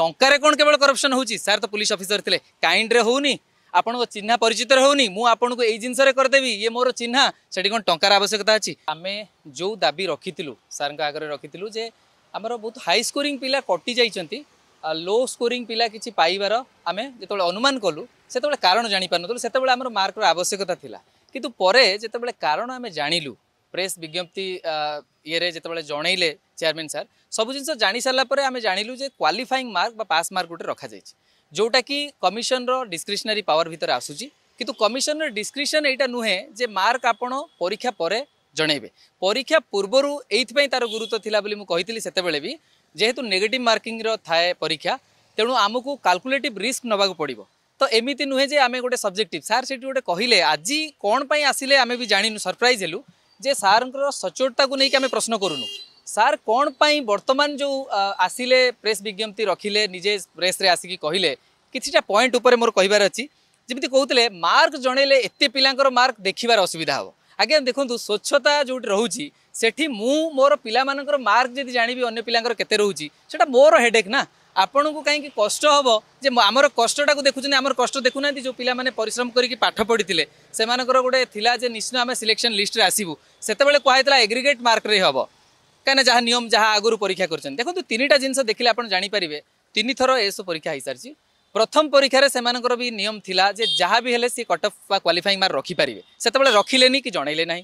ଟଙ୍କାରେ କ'ଣ କେବଳ କରପ୍ସନ୍ ହେଉଛି ସାର୍ ତ ପୁଲିସ୍ ଅଫିସର ଥିଲେ କାଇଣ୍ଡରେ ହେଉନି ଆପଣଙ୍କ ଚିହ୍ନା ପରିଚିତରେ ହେଉନି ମୁଁ ଆପଣଙ୍କୁ ଏଇ ଜିନିଷରେ କରିଦେବି ଇଏ ମୋର ଚିହ୍ନା ସେଠି କ'ଣ ଟଙ୍କାର ଆବଶ୍ୟକତା ଅଛି ଆମେ ଯେଉଁ ଦାବି ରଖିଥିଲୁ ସାର୍ଙ୍କ ଆଗରେ ରଖିଥିଲୁ ଯେ ଆମର ବହୁତ ହାଇ ସ୍କୋରିଂ ପିଲା କଟି ଯାଇଛନ୍ତି লো স্কোরিং পিলা কিছু পাইবার আমি যেত অনুমান কলু সেতবে কারণ জাঁপারু সেতবে আমার মার্কর আবশ্যকতা লা কিন্তু পরে যেতবে কারণ আমি জাঁলু প্রেস বিজ্ঞপ্তি ইয়ে যেতবে জনাইলে চেয়ারম্যান স্যার সবু জিনিস জাঁ সারা পরে আমি জাঁলু যে কোয়ালিফাইং মার্ক বা পাস মার্ক গোটে রখাযাই যেটা কি কমিশনর ডিসক্রিশনারি পাওয়ার ভিতরে আসুচি কিন্তু কমিশনর ডিসক্রিপশন এইটা নুহে যে মার্ক আপনার পরীক্ষা পরে জনাইবে পরীক্ষা পূর্বর এইপাই তার গুরুত্ব লা বলে মুি সেতবে বি যেহেতু নেগেটিভ মার্কিংর থাকে পরীক্ষা তেমন আমি কাল্কুলেটিভ রিস্ক নেওয়া পড়ব তো এমিতি নুহে যে আমি গোটে সবজেক্টিভ স্যার সেটি গোটে কহিলে আজি কোণ পাই আসলে আমি বি জাঁনু সরপ্রাইজ হেলু ଯେ ସାର୍ଙ୍କର ସଚୋଟତାକୁ ନେଇକି ଆମେ ପ୍ରଶ୍ନ କରୁନୁ ସାର୍ କ'ଣ ପାଇଁ ବର୍ତ୍ତମାନ ଯେଉଁ ଆସିଲେ ପ୍ରେସ୍ ବିଜ୍ଞପ୍ତି ରଖିଲେ ନିଜେ ପ୍ରେସ୍ରେ ଆସିକି କହିଲେ କିଛିଟା ପଏଣ୍ଟ ଉପରେ ମୋର କହିବାର ଅଛି ଯେମିତି କହୁଥିଲେ ମାର୍କ ଜଣେଇଲେ ଏତେ ପିଲାଙ୍କର ମାର୍କ ଦେଖିବାର ଅସୁବିଧା ହେବ ଆଜ୍ଞା ଦେଖନ୍ତୁ ସ୍ୱଚ୍ଛତା ଯେଉଁଠି ରହୁଛି ସେଠି ମୁଁ ମୋର ପିଲାମାନଙ୍କର ମାର୍କ ଯଦି ଜାଣିବି ଅନ୍ୟ ପିଲାଙ୍କର କେତେ ରହୁଛି ସେଟା ମୋର ହେଡ଼େକ୍ ନା ଆପଣଙ୍କୁ କାହିଁକି କଷ୍ଟ ହେବ ଯେ ଆମର କଷ୍ଟଟାକୁ ଦେଖୁଛନ୍ତି ଆମର କଷ୍ଟ ଦେଖୁନାହାନ୍ତି ଯେଉଁ ପିଲାମାନେ ପରିଶ୍ରମ କରିକି ପାଠ ପଢ଼ିଥିଲେ ସେମାନଙ୍କର ଗୋଟେ ଥିଲା ଯେ ନିଶ୍ଚୟ ଆମେ ସିଲେକ୍ସନ୍ ଲିଷ୍ଟରେ ଆସିବୁ ସେତେବେଳେ କୁହାହେଇଥିଲା ଏଗ୍ରିଗେଟ୍ ମାର୍କରେ ହେବ କାହିଁକିନା ଯାହା ନିୟମ ଯାହା ଆଗରୁ ପରୀକ୍ଷା କରିଛନ୍ତି ଦେଖନ୍ତୁ ତିନିଟା ଜିନିଷ ଦେଖିଲେ ଆପଣ ଜାଣିପାରିବେ ତିନିଥର ଏସବୁ ପରୀକ୍ଷା ହେଇସାରିଛି প্রথম পরীক্ষার সে নিয়ম লা যে যা বি হলে সি কট অফ বা কোয়ালিফাইং মার্ক রখিপারে সেতবে রখিলে কি জনাইলে না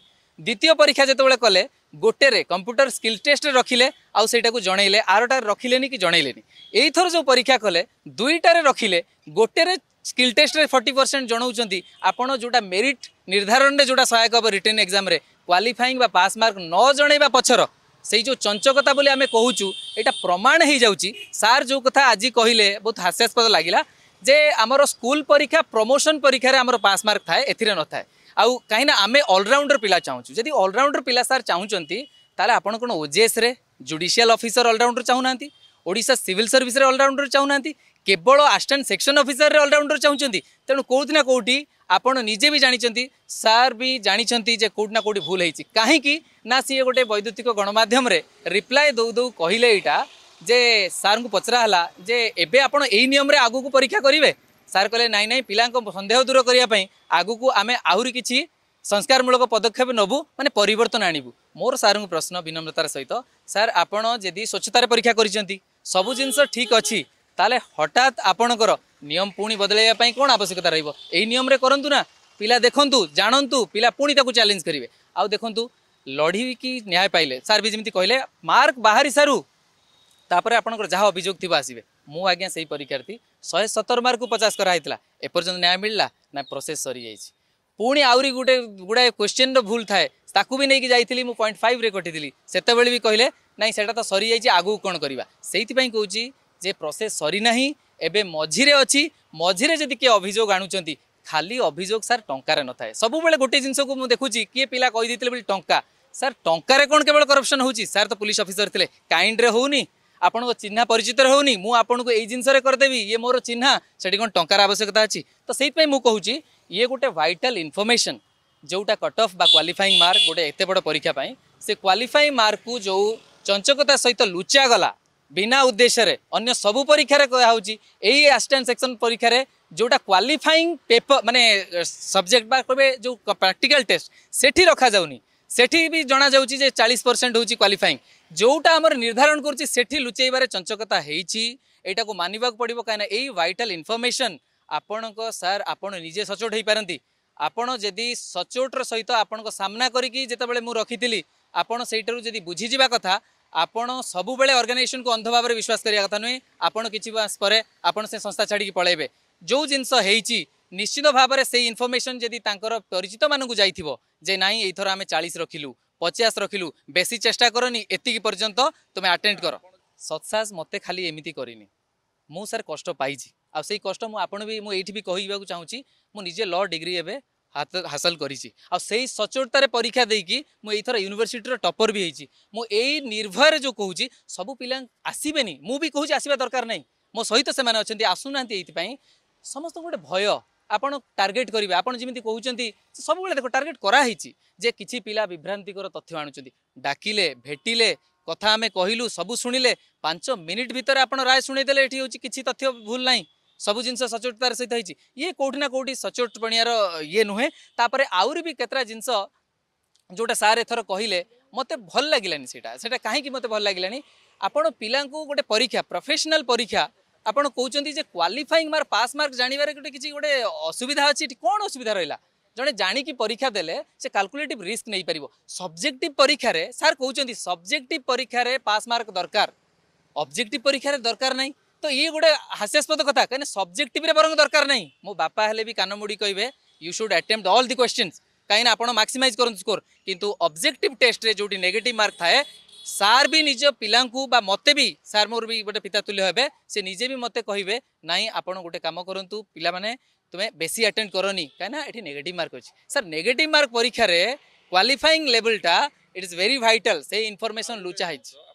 দ্বিতীয় পরীক্ষা যেতবে কলে গোটেরে কম্পুটর স্কিল টেস্টে রখিলে আউ সেইটাকে জনাইলে আরটার রখিলেনি কি জনাইলেনি এইথর যে পরীক্ষা কলে দুইটারে রখিলে গোটেরে স্কিল টেস্টরে ফর্টি পরসেন্ট জনাউছেন আপনার যেটা মেরিট নির্ধারণে যেটা সহায়ক হব রিটেন এক্সামে କ୍ୱାଲିଫାଇଂ ବା ପାସ୍ ମାର୍କ ନ ଜଣେଇବା ପଛର ସେଇ ଯେଉଁ ଚଞ୍ଚକତା ବୋଲି ଆମେ କହୁଛୁ ଏଇଟା ପ୍ରମାଣ ହେଇଯାଉଛି ସାର୍ ଯେଉଁ କଥା ଆଜି କହିଲେ ବହୁତ ହାସ୍ୟାସ୍ପଦ ଲାଗିଲା ଯେ ଆମର ସ୍କୁଲ ପରୀକ୍ଷା ପ୍ରମୋସନ୍ ପରୀକ୍ଷାରେ ଆମର ପାସ୍ ମାର୍କ ଥାଏ ଏଥିରେ ନଥାଏ ଆଉ କାହିଁକିନା ଆମେ ଅଲରାଉଣ୍ଡର ପିଲା ଚାହୁଁଛୁ ଯଦି ଅଲରାଉଣ୍ଡର ପିଲା ସାର୍ ଚାହୁଁଛନ୍ତି ତାହେଲେ ଆପଣ କ'ଣ ଓଜେଏସ୍ରେ ଜୁଡ଼ିସିଆଲ ଅଫିସର ଅଲରାଉଣ୍ଡର ଚାହୁଁନାହାନ୍ତି ଓଡ଼ିଶା ସିଭିଲ୍ ସର୍ଭିସରେ ଅଲରାଉଣ୍ଡର ଚାହୁଁନାହାନ୍ତି କେବଳ ଆସିଷ୍ଟାଣ୍ଟ ସେକ୍ସନ୍ ଅଫିସରରେ ଅଲରାଉଣ୍ଡର ଚାହୁଁଛନ୍ତି ତେଣୁ କେଉଁଠି ନା କେଉଁଠି ଆପଣ ନିଜେ ବି ଜାଣିଛନ୍ତି ସାର୍ ବି ଜାଣିଛନ୍ତି ଯେ କେଉଁଠି ନା କେଉଁଠି ଭୁଲ ହେଇଛି କାହିଁକି ନା ସିଏ ଗୋଟେ ବୈଦ୍ୟୁତିକ ଗଣମାଧ୍ୟମରେ ରିପ୍ଲାଏ ଦେଉ ଦେଉ କହିଲେ ଏଇଟା ଯେ ସାର୍ଙ୍କୁ ପଚରା ହେଲା ଯେ ଏବେ ଆପଣ ଏଇ ନିୟମରେ ଆଗକୁ ପରୀକ୍ଷା କରିବେ ସାର୍ କହିଲେ ନାଇଁ ନାଇଁ ପିଲାଙ୍କ ସନ୍ଦେହ ଦୂର କରିବା ପାଇଁ ଆଗକୁ ଆମେ ଆହୁରି କିଛି ସଂସ୍କାରମୂଳକ ପଦକ୍ଷେପ ନେବୁ ମାନେ ପରିବର୍ତ୍ତନ ଆଣିବୁ ମୋର ସାର୍ଙ୍କୁ ପ୍ରଶ୍ନ ବିନମ୍ରତାର ସହିତ ସାର୍ ଆପଣ ଯଦି ସ୍ୱଚ୍ଛତାରେ ପରୀକ୍ଷା କରିଛନ୍ତି ସବୁ ଜିନିଷ ଠିକ୍ ଅଛି ତାହେଲେ ହଠାତ୍ ଆପଣଙ୍କର ନିୟମ ପୁଣି ବଦଳାଇବା ପାଇଁ କ'ଣ ଆବଶ୍ୟକତା ରହିବ ଏହି ନିୟମରେ କରନ୍ତୁ ନା ପିଲା ଦେଖନ୍ତୁ ଜାଣନ୍ତୁ ପିଲା ପୁଣି ତାକୁ ଚ୍ୟାଲେଞ୍ଜ କରିବେ ଆଉ ଦେଖନ୍ତୁ ଲଢ଼ିକି ନ୍ୟାୟ ପାଇଲେ ସାର୍ ବି ଯେମିତି କହିଲେ ମାର୍କ ବାହାରି ସାରୁ ତାପରେ ଆପଣଙ୍କର ଯାହା ଅଭିଯୋଗ ଥିବ ଆସିବେ ମୁଁ ଆଜ୍ଞା ସେହି ପରୀକ୍ଷାର୍ଥୀ ଶହେ ସତର ମାର୍କକୁ ପଚାଶ କରାହେଇଥିଲା ଏପର୍ଯ୍ୟନ୍ତ ନ୍ୟାୟ ମିଳିଲା ନା ପ୍ରୋସେସ୍ ସରିଯାଇଛି ପୁଣି ଆହୁରି ଗୋଟେ ଗୁଡ଼ାଏ କ୍ୱେଶ୍ଚିନ୍ର ଭୁଲ ଥାଏ ତାକୁ ବି ନେଇକି ଯାଇଥିଲି ମୁଁ ପଏଣ୍ଟ ଫାଇଭ୍ରେ କଟିଥିଲି ସେତେବେଳେ ବି କହିଲେ ନାଇଁ ସେଇଟା ତ ସରିଯାଇଛି ଆଗକୁ କ'ଣ କରିବା ସେଇଥିପାଇଁ କହୁଛି ଯେ ପ୍ରୋସେସ୍ ସରିନାହିଁ ଏବେ ମଝିରେ ଅଛି ମଝିରେ ଯଦି କିଏ ଅଭିଯୋଗ ଆଣୁଛନ୍ତି ଖାଲି ଅଭିଯୋଗ ସାର୍ ଟଙ୍କାରେ ନଥାଏ ସବୁବେଳେ ଗୋଟିଏ ଜିନିଷକୁ ମୁଁ ଦେଖୁଛି କିଏ ପିଲା କହିଦେଇଥିଲେ ବୋଲି ଟଙ୍କା ସାର୍ ଟଙ୍କାରେ କ'ଣ କେବଳ କରପ୍ସନ୍ ହେଉଛି ସାର୍ ତ ପୁଲିସ୍ ଅଫିସର ଥିଲେ କାଇଣ୍ଡରେ ହେଉନି ଆପଣଙ୍କ ଚିହ୍ନା ପରିଚିତ ହେଉନି ମୁଁ ଆପଣଙ୍କୁ ଏଇ ଜିନିଷରେ କରିଦେବି ଇଏ ମୋର ଚିହ୍ନା ସେଠି କ'ଣ ଟଙ୍କାର ଆବଶ୍ୟକତା ଅଛି ତ ସେଇଥିପାଇଁ ମୁଁ କହୁଛି ଇଏ ଗୋଟେ ଭାଇଟାଲ୍ ଇନଫର୍ମେସନ୍ ଯେଉଁଟା କଟ୍ ଅଫ୍ ବା କ୍ୱାଲିଫାଇଂ ମାର୍କ ଗୋଟେ ଏତେ ବଡ଼ ପରୀକ୍ଷା ପାଇଁ ସେ କ୍ୱାଲିଫାଇଂ ମାର୍କକୁ ଯେଉଁ ଚଞ୍ଚକତା ସହିତ ଲୁଚାଗଲା ବିନା ଉଦ୍ଦେଶ୍ୟରେ ଅନ୍ୟ ସବୁ ପରୀକ୍ଷାରେ କୁହାହେଉଛି ଏଇ ଆସିଷ୍ଟାଣ୍ଟ ସେକ୍ସନ୍ ପରୀକ୍ଷାରେ ଯେଉଁଟା କ୍ୱାଲିଫାଇଂ ପେପର ମାନେ ସବଜେକ୍ଟ ବା କହିବେ ଯେଉଁ ପ୍ରାକ୍ଟିକାଲ ଟେଷ୍ଟ ସେଠି ରଖାଯାଉନି ସେଠି ବି ଜଣାଯାଉଛି ଯେ ଚାଳିଶ ପରସେଣ୍ଟ ହେଉଛି କ୍ୱାଲିଫାଇଂ ଯେଉଁଟା ଆମର ନିର୍ଦ୍ଧାରଣ କରୁଛି ସେଠି ଲୁଚେଇବାରେ ଚଞ୍ଚକତା ହେଇଛି ଏଇଟାକୁ ମାନିବାକୁ ପଡ଼ିବ କାହିଁକିନା ଏଇ ଭାଇଟାଲ୍ ଇନଫର୍ମେସନ୍ ଆପଣଙ୍କ ସାର୍ ଆପଣ ନିଜେ ସଚୋଟ ହୋଇପାରନ୍ତି ଆପଣ ଯଦି ସଚୋଟର ସହିତ ଆପଣଙ୍କ ସାମ୍ନା କରିକି ଯେତେବେଳେ ମୁଁ ରଖିଥିଲି ଆପଣ ସେଇଠାରୁ ଯଦି ବୁଝିଯିବା କଥା ଆପଣ ସବୁବେଳେ ଅର୍ଗାନାଇଜେସନକୁ ଅନ୍ଧ ଭାବରେ ବିଶ୍ୱାସ କରିବା କଥା ନୁହେଁ ଆପଣ କିଛି ମାସ ପରେ ଆପଣ ସେ ସଂସ୍ଥା ଛାଡ଼ିକି ପଳାଇବେ ଯେଉଁ ଜିନିଷ ହେଇଛି ନିଶ୍ଚିତ ଭାବରେ ସେଇ ଇନଫର୍ମେସନ୍ ଯଦି ତାଙ୍କର ପରିଚିତମାନଙ୍କୁ ଯାଇଥିବ ଯେ ନାହିଁ ଏଇଥର ଆମେ ଚାଳିଶ ରଖିଲୁ ପଚାଶ ରଖିଲୁ ବେଶୀ ଚେଷ୍ଟା କରନି ଏତିକି ପର୍ଯ୍ୟନ୍ତ ତୁମେ ଆଟେଣ୍ଡ କର ସତ୍ସାହସ ମୋତେ ଖାଲି ଏମିତି କରିନି ମୁଁ ସାର୍ କଷ୍ଟ ପାଇଛି ଆଉ ସେଇ କଷ୍ଟ ମୁଁ ଆପଣ ବି ମୁଁ ଏଇଠି ବି କହିବାକୁ ଚାହୁଁଛି ମୁଁ ନିଜେ ଲ ଡିଗ୍ରୀ ଏବେ ହାସଲ କରିଛି ଆଉ ସେଇ ସଚ୍ଚୋଟତାରେ ପରୀକ୍ଷା ଦେଇକି ମୁଁ ଏଇଥର ୟୁନିଭର୍ସିଟିର ଟପର ବି ହେଇଛି ମୁଁ ଏଇ ନିର୍ଭୟରେ ଯେଉଁ କହୁଛି ସବୁ ପିଲା ଆସିବେନି ମୁଁ ବି କହୁଛି ଆସିବା ଦରକାର ନାହିଁ ମୋ ସହିତ ସେମାନେ ଅଛନ୍ତି ଆସୁନାହାନ୍ତି ଏଇଥିପାଇଁ ସମସ୍ତଙ୍କୁ ଗୋଟେ ଭୟ आप टगेट गरे आमि सबैबे देख टर्गेट गराहै पिया विभ्रान्तिक तथ्य आणु डाकि भेटि कथा कहिलु सबै शुणले पाँच मिनट भित्र आय सुदे एउँछ तथ्य भुल नै सबै जिस सचोटतार सहित हुन्छ या कोही सचोट पनिर इ नहेँ त आउरी बि केत जिनिस जोटा सार एथर कहिले मते भागिटा काहीँक मते भागला पिया गएा प्रफेसनाल परीक्षा ଆପଣ କହୁଛନ୍ତି ଯେ କ୍ୱାଲିଫାଇଂ ମାର୍କ ପାସ୍ ମାର୍କ ଜାଣିବାରେ ଗୋଟେ କିଛି ଗୋଟେ ଅସୁବିଧା ଅଛି ଏଠି କ'ଣ ଅସୁବିଧା ରହିଲା ଜଣେ ଜାଣିକି ପରୀକ୍ଷା ଦେଲେ ସେ କାଲକୁଲେଟିଭ୍ ରିସ୍କ ନେଇପାରିବ ସବଜେକ୍ଟିଭ୍ ପରୀକ୍ଷାରେ ସାର୍ କହୁଛନ୍ତି ସବଜେକ୍ଟିଭ୍ ପରୀକ୍ଷାରେ ପାସ୍ ମାର୍କ ଦରକାର ଅବଜେକ୍ଟିଭ୍ ପରୀକ୍ଷାରେ ଦରକାର ନାହିଁ ତ ଇଏ ଗୋଟେ ହାସ୍ୟାସ୍ପଦ କଥା କାହିଁକିନା ସବଜେକ୍ଟିଭ୍ରେ ବରଂ ଦରକାର ନାହିଁ ମୋ ବାପା ହେଲେ ବି କାନ ମୁଡ଼ି କହିବେ you should attempt all the questions କାହିଁକିନା ଆପଣ ମାକ୍ସିମାଇଜ୍ କରନ୍ତୁ ସ୍କୋର କିନ୍ତୁ ଅବଜେକ୍ଟିଭ୍ ଟେଷ୍ଟରେ ଯେଉଁଠି ନେଗେଟିଭ୍ ମାର୍କ ଥାଏ ସାର୍ ବି ନିଜ ପିଲାଙ୍କୁ ବା ମୋତେ ବି ସାର୍ ମୋର ବି ଗୋଟେ ପିତା ତୁଲ୍ୟ ହେବେ ସେ ନିଜେ ବି ମୋତେ କହିବେ ନାଇଁ ଆପଣ ଗୋଟେ କାମ କରନ୍ତୁ ପିଲାମାନେ ତୁମେ ବେଶୀ ଆଟେଣ୍ଡ କରନି କାହିଁକିନା ଏଠି ନେଗେଟିଭ୍ ମାର୍କ ଅଛି ସାର୍ ନେଗେଟିଭ୍ ମାର୍କ ପରୀକ୍ଷାରେ କ୍ୱାଲିଫାଇଂ ଲେଭେଲ୍ଟା ଇଟ୍ ଇଜ୍ ଭେରି ଭାଇଟାଲ୍ ସେଇ ଇନଫର୍ମେସନ୍ ଲୁଚା ହେଇଛି